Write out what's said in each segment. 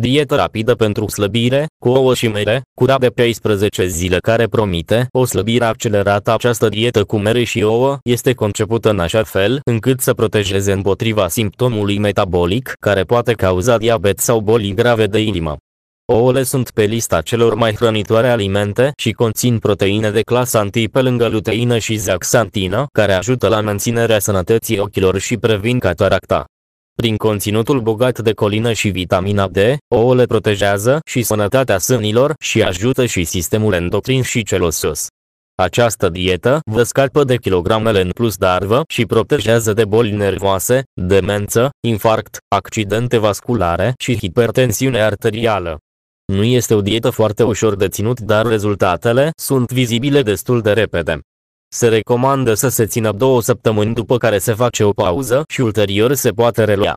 Dietă rapidă pentru slăbire, cu ouă și mere, cura de 14 zile care promite o slăbire accelerată. Această dietă cu mere și ouă este concepută în așa fel încât să protejeze împotriva simptomului metabolic care poate cauza diabet sau boli grave de inimă. Ouăle sunt pe lista celor mai hrănitoare alimente și conțin proteine de clasa anti pe lângă luteină și zeaxantină, care ajută la menținerea sănătății ochilor și previn cataracta. Prin conținutul bogat de colină și vitamina D, ouăle protejează și sănătatea sânilor și ajută și sistemul endocrin și celosios. Această dietă vă scapă de kilogramele în plus darvă și protejează de boli nervoase, demență, infarct, accidente vasculare și hipertensiune arterială. Nu este o dietă foarte ușor de ținut, dar rezultatele sunt vizibile destul de repede. Se recomandă să se țină două săptămâni după care se face o pauză și ulterior se poate relua.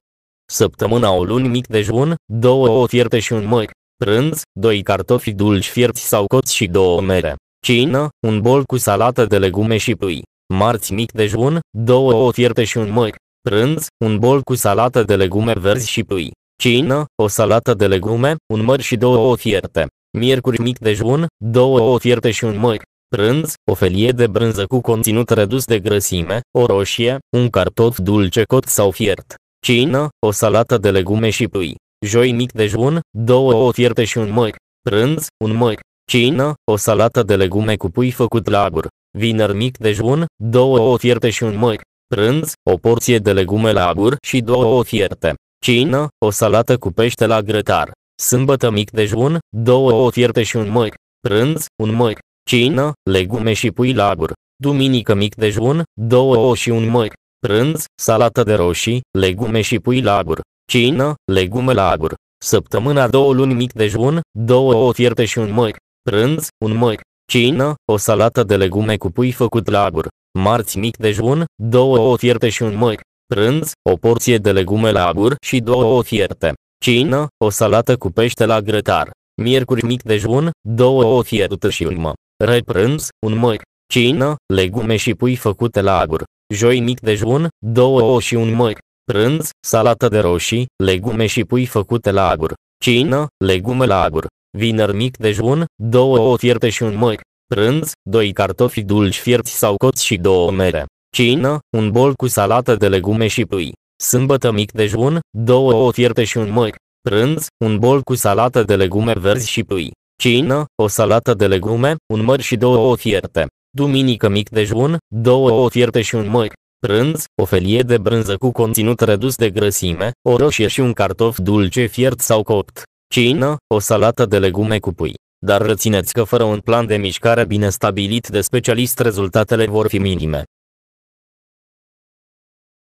Săptămâna o luni mic dejun, două ouă fierte și un măr. Prânz, doi cartofi dulci fierți sau coți și două mere. Cină, un bol cu salată de legume și pui. Marți mic dejun, două ouă fierte și un măr. Prânz, un bol cu salată de legume verzi și pui. Cină, o salată de legume, un măr și două ouă fierte. Miercuri mic dejun, două ouă fierte și un măr. Prânz, o felie de brânză cu conținut redus de grăsime, o roșie, un cartof dulce cot sau fiert. Cină, o salată de legume și pui. Joi mic dejun, două ouă fierte și un măr. Prânz, un măr. Cină, o salată de legume cu pui făcut la abur. Vineri mic dejun, două ouă fierte și un măr. Prânz, o porție de legume la abur și două ouă fierte. Cină, o salată cu pește la grătar. Sâmbătă mic dejun, două ouă fierte și un măr. Prânz, un măr cină, legume și pui labur. Duminică mic dejun, două ouă și un măr. Prânz, salată de roșii, legume și pui labur. Cină, legume labur. Săptămâna două luni mic dejun, două ouă fierte și un măr. Prânz, un măr. Cină, o salată de legume cu pui făcut labur. Marți mic dejun, două ouă fierte și un măr. Prânz, o porție de legume labur și două ouă fierte. Cină, o salată cu pește la grătar. Miercuri mic dejun, două ouă fierte și un măr reprânz, un măr, cină, legume și pui făcute la agur. Joi mic dejun, două ouă și un măr. Prânz, salată de roșii, legume și pui făcute la agur. Cină, legume la agur. Vineri mic dejun, două ouă fierte și un măr. Prânz, doi cartofi dulci fierți sau coți și două mere. Cină, un bol cu salată de legume și pui. Sâmbătă mic dejun, două ouă fierte și un măr. Prânz, un bol cu salată de legume verzi și pui cină, o salată de legume, un măr și două ouă fierte. Duminică mic dejun, două ouă fierte și un măr. Prânz, o felie de brânză cu conținut redus de grăsime, o roșie și un cartof dulce fiert sau copt. Cină, o salată de legume cu pui. Dar rețineți că fără un plan de mișcare bine stabilit de specialist rezultatele vor fi minime.